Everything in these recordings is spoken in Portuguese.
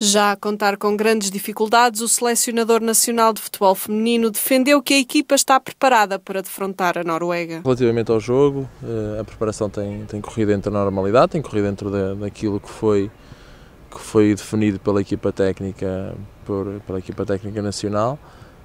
Já a contar com grandes dificuldades, o selecionador nacional de futebol feminino defendeu que a equipa está preparada para defrontar a Noruega. Relativamente ao jogo, eh, a preparação tem, tem corrido dentro da normalidade, tem corrido dentro da, daquilo que foi, que foi definido pela equipa técnica, por, pela equipa técnica nacional.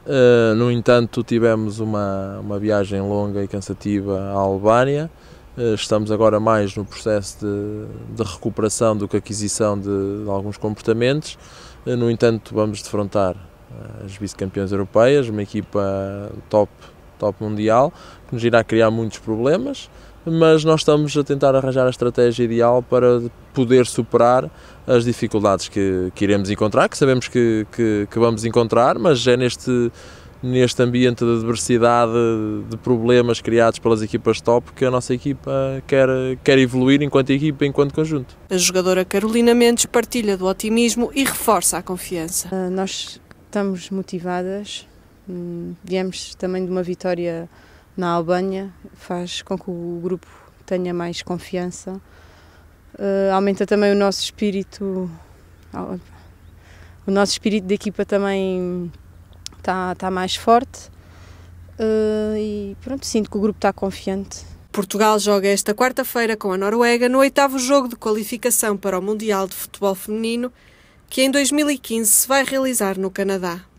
Eh, no entanto, tivemos uma, uma viagem longa e cansativa à Albânia. Eh, estamos agora mais no processo de, de recuperação do que aquisição de, de, alguns comportamentos. Eh, no entanto, vamos defrontar eh, as vice-campeões europeias, uma equipa top, top mundial, que nos irá criar muitos problemas, mas nós estamos a tentar arranjar a estratégia ideal para poder superar as dificuldades que, que iremos encontrar, que sabemos que, que, que vamos encontrar, mas é neste neste ambiente de diversidade de problemas criados pelas equipas top que a nossa equipa quer, quer evoluir enquanto equipa, enquanto conjunto. A jogadora Carolina Mendes partilha do otimismo e reforça a confiança. Ah, nós estamos motivadas, hum, viemos também de uma vitória na Albânia, faz com que o grupo tenha mais confiança, ah, aumenta também o nosso espírito, ah, o nosso espírito de equipa também está, está mais forte uh, e pronto, sinto que o grupo está confiante. Portugal joga esta quarta-feira com a Noruega no oitavo jogo de qualificação para o Mundial de Futebol Feminino, que em 2015 se vai realizar no Canadá.